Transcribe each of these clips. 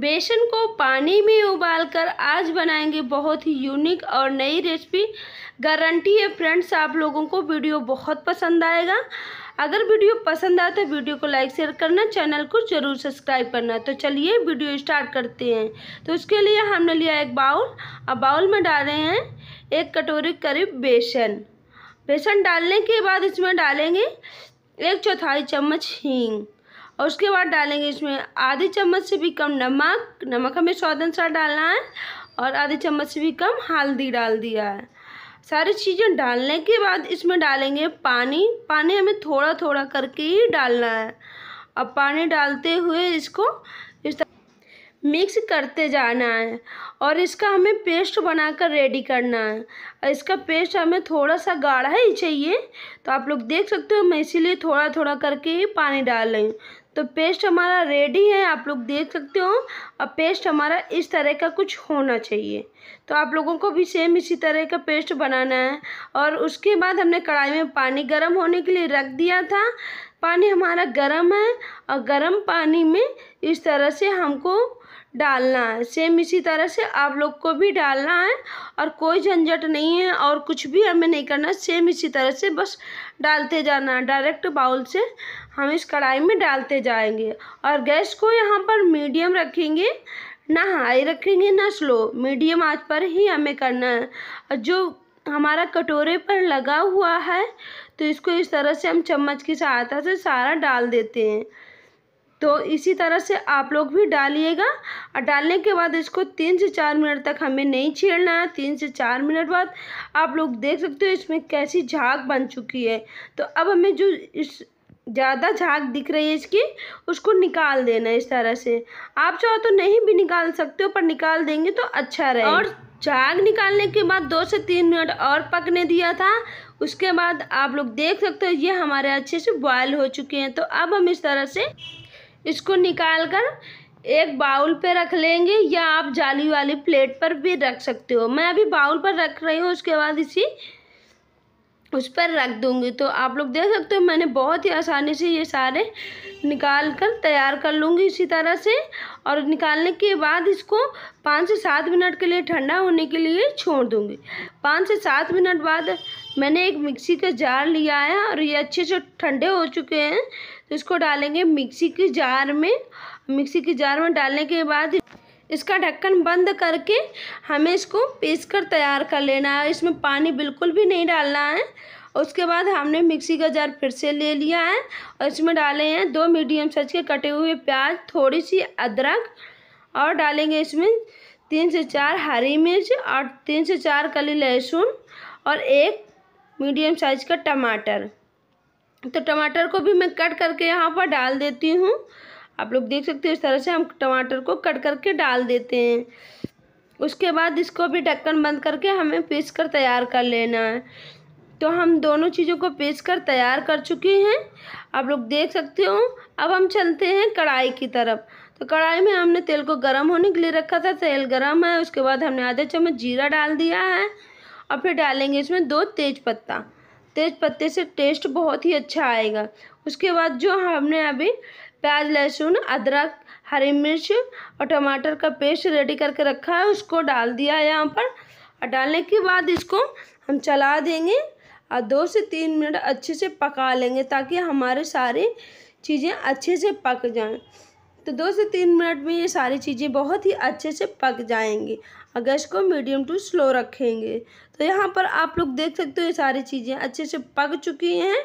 बेसन को पानी में उबालकर आज बनाएंगे बहुत ही यूनिक और नई रेसिपी गारंटी है फ्रेंड्स आप लोगों को वीडियो बहुत पसंद आएगा अगर वीडियो पसंद आए तो वीडियो को लाइक शेयर करना चैनल को जरूर सब्सक्राइब करना तो चलिए वीडियो स्टार्ट करते हैं तो उसके लिए हमने लिया एक बाउल अब बाउल में डाले हैं एक कटोरी करीब बेसन बेसन डालने के बाद इसमें डालेंगे एक चौथाई चम्मच हींग और उसके बाद डालेंगे इसमें आधे चम्मच से भी कम नमक नमक हमें स्वाद अनुसार डालना है और आधे चम्मच से भी कम हल्दी डाल दिया है सारी चीज़ें डालने के बाद इसमें डालेंगे पानी पानी हमें थोड़ा थोड़ा करके ही डालना है अब पानी डालते हुए इसको इस मिक्स करते जाना है और इसका हमें पेस्ट बनाकर रेडी करना है और इसका पेस्ट हमें थोड़ा सा गाढ़ा ही चाहिए तो आप लोग देख सकते हो मैं इसीलिए थोड़ा थोड़ा करके ही पानी डाल रही हूँ तो पेस्ट हमारा रेडी है आप लोग देख सकते हो और पेस्ट हमारा इस तरह का कुछ होना चाहिए तो आप लोगों को भी सेम इसी तरह का पेस्ट बनाना है और उसके बाद हमने कढ़ाई में पानी गर्म होने के लिए रख दिया था पानी हमारा गर्म है और गर्म पानी में इस तरह से हमको डालना है सेम इसी तरह से आप लोग को भी डालना है और कोई झंझट नहीं है और कुछ भी हमें नहीं करना सेम इसी तरह से बस डालते जाना है डायरेक्ट बाउल से हम इस कढ़ाई में डालते जाएंगे और गैस को यहाँ पर मीडियम रखेंगे ना हाई रखेंगे ना स्लो मीडियम आज पर ही हमें करना है और जो हमारा कटोरे पर लगा हुआ है तो इसको इस तरह से हम चम्मच की सहायता से सारा डाल देते हैं तो इसी तरह से आप लोग भी डालिएगा और डालने के बाद इसको तीन से चार मिनट तक हमें नहीं छेड़ना है तीन से चार मिनट बाद आप लोग देख सकते हो इसमें कैसी झाग बन चुकी है तो अब हमें जो इस ज़्यादा झाग दिख रही है इसकी उसको निकाल देना इस तरह से आप चाहो तो नहीं भी निकाल सकते हो पर निकाल देंगे तो अच्छा रहे और झाग निकालने के बाद दो से तीन मिनट और पकने दिया था उसके बाद आप लोग देख सकते हो ये हमारे अच्छे से बॉयल हो चुके हैं तो अब हम इस तरह से इसको निकाल कर एक बाउल पे रख लेंगे या आप जाली वाली प्लेट पर भी रख सकते हो मैं अभी बाउल पर रख रही हूँ उसके बाद इसी उस पर रख दूँगी तो आप लोग देख सकते हो मैंने बहुत ही आसानी से ये सारे निकाल कर तैयार कर लूँगी इसी तरह से और निकालने के बाद इसको पाँच से सात मिनट के लिए ठंडा होने के लिए छोड़ दूँगी पाँच से सात मिनट बाद मैंने एक मिक्सी का जार लिया है और ये अच्छे से ठंडे हो चुके हैं तो इसको डालेंगे मिक्सी के जार में मिक्सी के जार में डालने के बाद इसका ढक्कन बंद करके हमें इसको पीस कर तैयार कर लेना है इसमें पानी बिल्कुल भी नहीं डालना है उसके बाद हमने मिक्सी का जार फिर से ले लिया है और इसमें डाले हैं दो मीडियम साइज के कटे हुए प्याज थोड़ी सी अदरक और डालेंगे इसमें तीन से चार हरी मिर्च और तीन से चार कली लहसुन और एक मीडियम साइज का टमाटर तो टमाटर को भी मैं कट करके यहाँ पर डाल देती हूँ आप लोग देख सकते हो इस तरह से हम टमाटर को कट करके डाल देते हैं उसके बाद इसको भी ढक्कन बंद करके हमें पीस कर तैयार कर लेना है तो हम दोनों चीज़ों को पीस कर तैयार कर चुके हैं आप लोग देख सकते हो अब हम चलते हैं कढ़ाई की तरफ तो कढ़ाई में हमने तेल को गर्म होने के लिए रखा था तेल गर्म है उसके बाद हमने आधा चम्मच जीरा डाल दिया है और फिर डालेंगे इसमें दो तेज पत्ता तेज पत्ते से टेस्ट बहुत ही अच्छा आएगा उसके बाद जो हमने अभी प्याज लहसुन अदरक हरी मिर्च और टमाटर का पेस्ट रेडी करके रखा है उसको डाल दिया है यहाँ पर और डालने के बाद इसको हम चला देंगे और दो से तीन मिनट अच्छे से पका लेंगे ताकि हमारे सारे चीज़ें अच्छे से पक जाएं तो दो से तीन मिनट में ये सारी चीज़ें बहुत ही अच्छे से पक जाएंगी और गैस को मीडियम टू स्लो रखेंगे तो यहाँ पर आप लोग देख सकते हो ये सारी चीज़ें अच्छे से पक चुकी हैं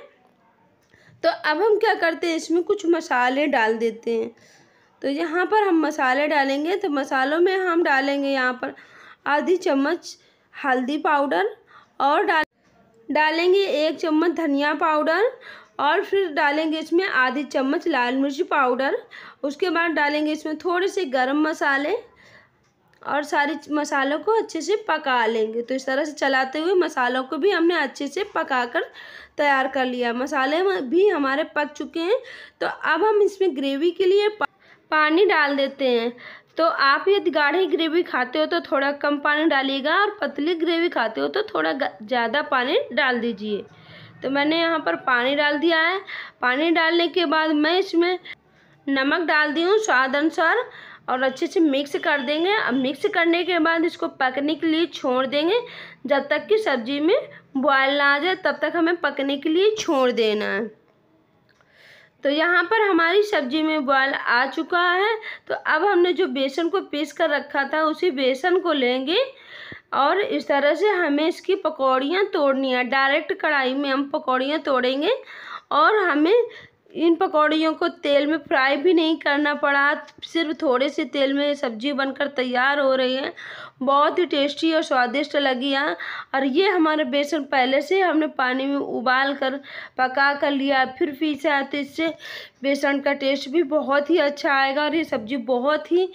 तो अब हम क्या करते हैं इसमें कुछ मसाले डाल देते हैं तो यहाँ पर हम मसाले डालेंगे तो मसालों में हम डालेंगे यहाँ पर आधी चम्मच हल्दी पाउडर और डाल डालेंगे एक चम्मच धनिया पाउडर और फिर डालेंगे इसमें आधी चम्मच लाल मिर्च पाउडर उसके बाद डालेंगे इसमें थोड़े से गरम मसाले और सारे मसालों को अच्छे से पका लेंगे तो इस तरह से चलाते हुए मसालों को भी हमने अच्छे से पका कर तैयार कर लिया मसाले भी हमारे पक चुके हैं तो अब हम इसमें ग्रेवी के लिए पानी डाल देते हैं तो आप यदि गाढ़ी ग्रेवी खाते हो तो थोड़ा कम पानी डालिएगा और पतली ग्रेवी खाते हो तो थोड़ा ज़्यादा पानी डाल दीजिए तो मैंने यहाँ पर पानी डाल दिया है पानी डालने के बाद मैं इसमें नमक डाल दी हूँ स्वाद अनुसार और अच्छे से मिक्स कर देंगे अब मिक्स करने के बाद इसको पकने के लिए छोड़ देंगे जब तक कि सब्ज़ी में बॉयल ना आ जाए तब तक हमें पकने के लिए छोड़ देना है तो यहाँ पर हमारी सब्ज़ी में बॉयल आ चुका है तो अब हमने जो बेसन को पीस कर रखा था उसी बेसन को लेंगे और इस तरह से हमें इसकी पकौड़ियाँ तोड़नी है डायरेक्ट कढ़ाई में हम पकौड़ियाँ तोड़ेंगे और हमें इन पकौड़ियों को तेल में फ्राई भी नहीं करना पड़ा सिर्फ थोड़े से तेल में सब्जी बनकर तैयार हो रही है बहुत ही टेस्टी और स्वादिष्ट लगी यहाँ और ये हमारा बेसन पहले से हमने पानी में उबाल कर पका कर लिया फिर पीसे आते इससे बेसन का टेस्ट भी बहुत ही अच्छा आएगा और ये सब्ज़ी बहुत ही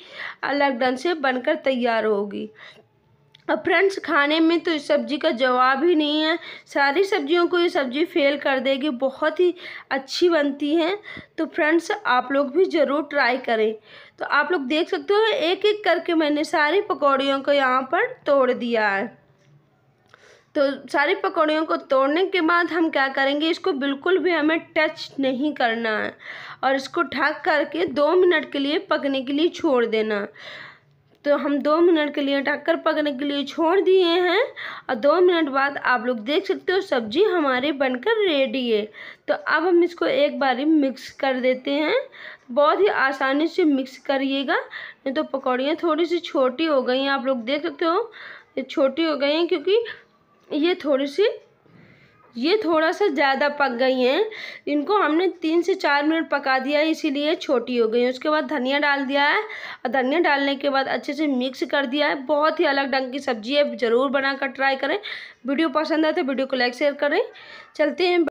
अलग ढंग से बनकर तैयार होगी अब फ्रेंड्स खाने में तो इस सब्ज़ी का जवाब ही नहीं है सारी सब्जियों को ये सब्ज़ी फेल कर देगी बहुत ही अच्छी बनती है तो फ्रेंड्स आप लोग भी ज़रूर ट्राई करें तो आप लोग देख सकते हो एक एक करके मैंने सारी पकौड़ियों को यहाँ पर तोड़ दिया है तो सारी पकौड़ियों को तोड़ने के बाद हम क्या करेंगे इसको बिल्कुल भी हमें टच नहीं करना है और इसको ढक करके दो मिनट के लिए पकने के लिए छोड़ देना तो हम दो मिनट के लिए ढककर पकने के लिए छोड़ दिए हैं और दो मिनट बाद आप लोग देख सकते हो सब्जी हमारी बनकर रेडी है तो अब हम इसको एक बारी मिक्स कर देते हैं बहुत ही आसानी से मिक्स करिएगा नहीं तो पकौड़ियाँ थोड़ी सी छोटी हो गई हैं आप लोग देख सकते हो ये छोटी हो गई हैं क्योंकि ये थोड़ी सी ये थोड़ा सा ज़्यादा पक गई हैं इनको हमने तीन से चार मिनट पका दिया है इसीलिए छोटी हो गई है उसके बाद धनिया डाल दिया है और धनिया डालने के बाद अच्छे से मिक्स कर दिया है बहुत ही अलग ढंग की सब्ज़ी है ज़रूर बनाकर ट्राई करें वीडियो पसंद आए तो वीडियो को लाइक शेयर करें चलते हैं